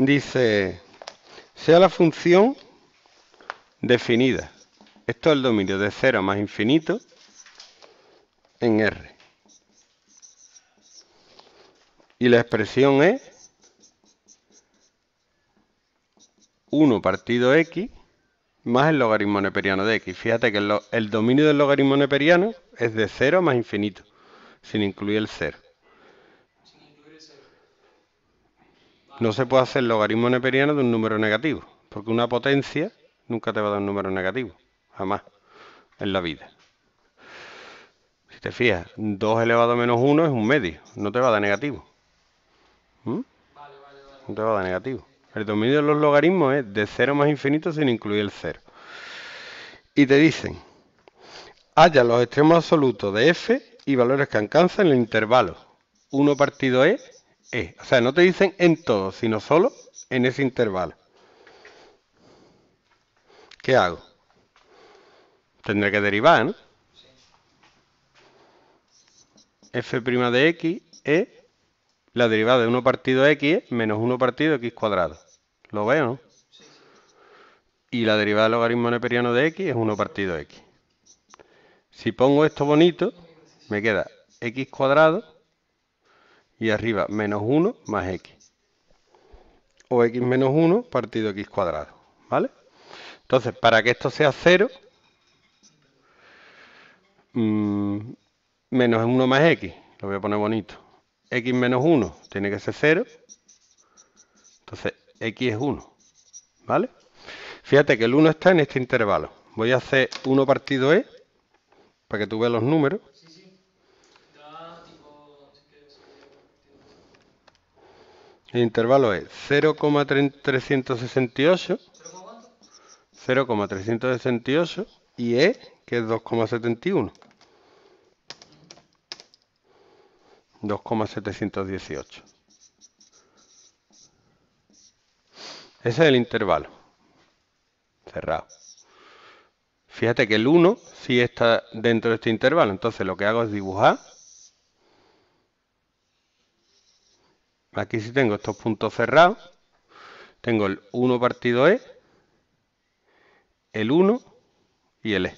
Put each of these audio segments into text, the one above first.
Dice, sea la función definida. Esto es el dominio de 0 más infinito en R. Y la expresión es 1 partido x más el logaritmo neperiano de x. Fíjate que el, dominio del logaritmo neperiano es de 0 más infinito, sin incluir el 0. No se puede hacer logaritmo neperiano de un número negativo, porque una potencia nunca te va a dar un número negativo, jamás, en la vida. Si te fijas, 2 elevado a menos 1 es un medio, no te va a dar negativo. ¿Mm? No te va a dar negativo. El dominio de los logaritmos es de 0 más infinito sin incluir el 0. Y te dicen, halla los extremos absolutos de f y valores que alcanzan el intervalo 1 partido e eh, o sea, no te dicen en todo, sino solo en ese intervalo. ¿Qué hago? Tendré que derivar, ¿no? f' de x es la derivada de 1 partido x menos 1 partido x cuadrado. ¿Lo veo, no? Y la derivada del logaritmo neperiano de x es 1 partido x. Si pongo esto bonito, me queda x cuadrado y arriba menos 1 más x. O x menos 1 partido x cuadrado. ¿Vale? Entonces, para que esto sea 0, mm, menos 1 más x, lo voy a poner bonito. x menos 1 tiene que ser 0. Entonces, x es 1. ¿Vale? Fíjate que el 1 está en este intervalo. Voy a hacer 1 partido e, para que tú veas los números. El intervalo es 0,368, 0,368 y E, que es 2,71. 2,718. Ese es el intervalo. Cerrado. Fíjate que el 1 sí está dentro de este intervalo. Entonces lo que hago es dibujar Aquí si tengo estos puntos cerrados. Tengo el 1 partido E, el 1 y el E.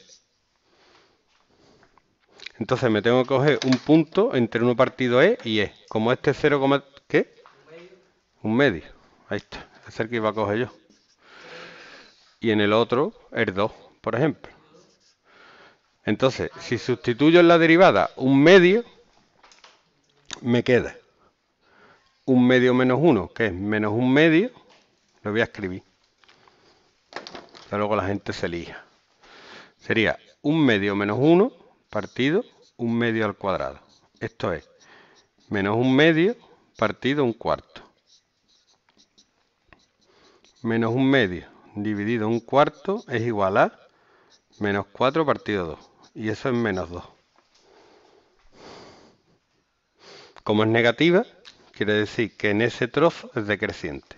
Entonces me tengo que coger un punto entre 1 partido E y E. Como este 0, ¿qué? Un medio. Ahí está. Es el que iba a coger yo. Y en el otro, el 2, por ejemplo. Entonces, si sustituyo en la derivada un medio, me queda un medio menos uno, que es menos un medio, lo voy a escribir. Ya luego la gente se elija. Sería un medio menos uno... partido un medio al cuadrado. Esto es menos un medio partido un cuarto. Menos un medio dividido un cuarto es igual a menos 4 partido 2. Y eso es menos 2. Como es negativa, Quiere decir que en ese trozo es decreciente.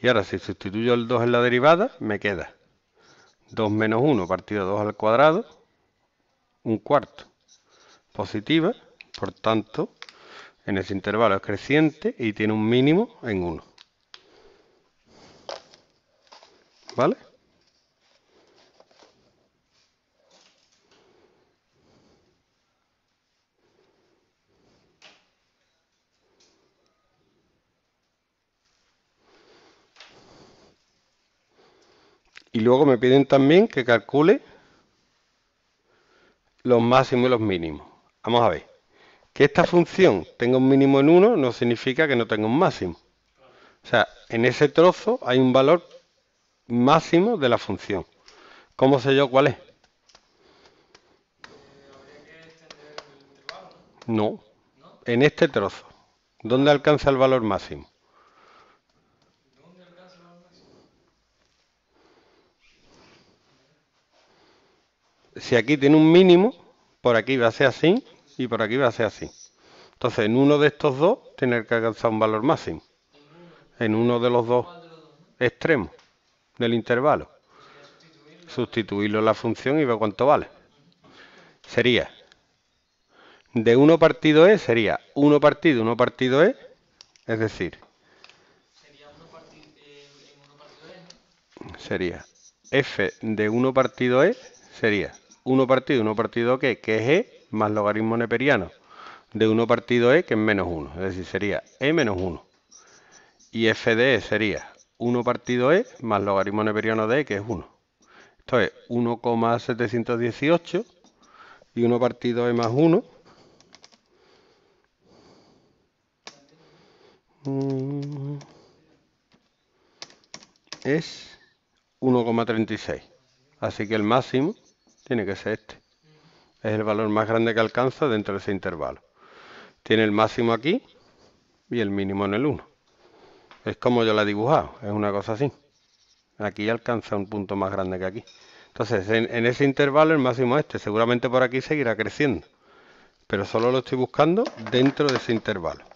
Y ahora si sustituyo el 2 en la derivada, me queda 2 menos 1 partido 2 al cuadrado, un cuarto positiva, por tanto, en ese intervalo es creciente y tiene un mínimo en 1. ¿Vale? Y luego me piden también que calcule los máximos y los mínimos. Vamos a ver. Que esta función tenga un mínimo en 1 no significa que no tenga un máximo. O sea, en ese trozo hay un valor máximo de la función. ¿Cómo sé yo cuál es? No, en este trozo. ¿Dónde alcanza el valor máximo? si aquí tiene un mínimo, por aquí va a ser así y por aquí va a ser así. Entonces, en uno de estos dos tiene que alcanzar un valor máximo. En uno de los dos extremos del intervalo. Sustituirlo en la función y ver cuánto vale. Sería de 1 partido E sería 1 partido 1 partido E, es decir, sería f de 1 partido E sería 1 partido 1 partido que, que es e más logaritmo neperiano de 1 partido e, que es menos 1. Es decir, sería e menos 1. Y f de e sería 1 partido e más logaritmo neperiano de e, que es 1. Esto es 1,718 y 1 partido e más 1. Mm, es 1,36. Así que el máximo tiene que ser este. Es el valor más grande que alcanza dentro de ese intervalo. Tiene el máximo aquí y el mínimo en el 1. Es como yo la he dibujado, es una cosa así. Aquí alcanza un punto más grande que aquí. Entonces, en, en ese intervalo el máximo es este. Seguramente por aquí seguirá creciendo. Pero solo lo estoy buscando dentro de ese intervalo.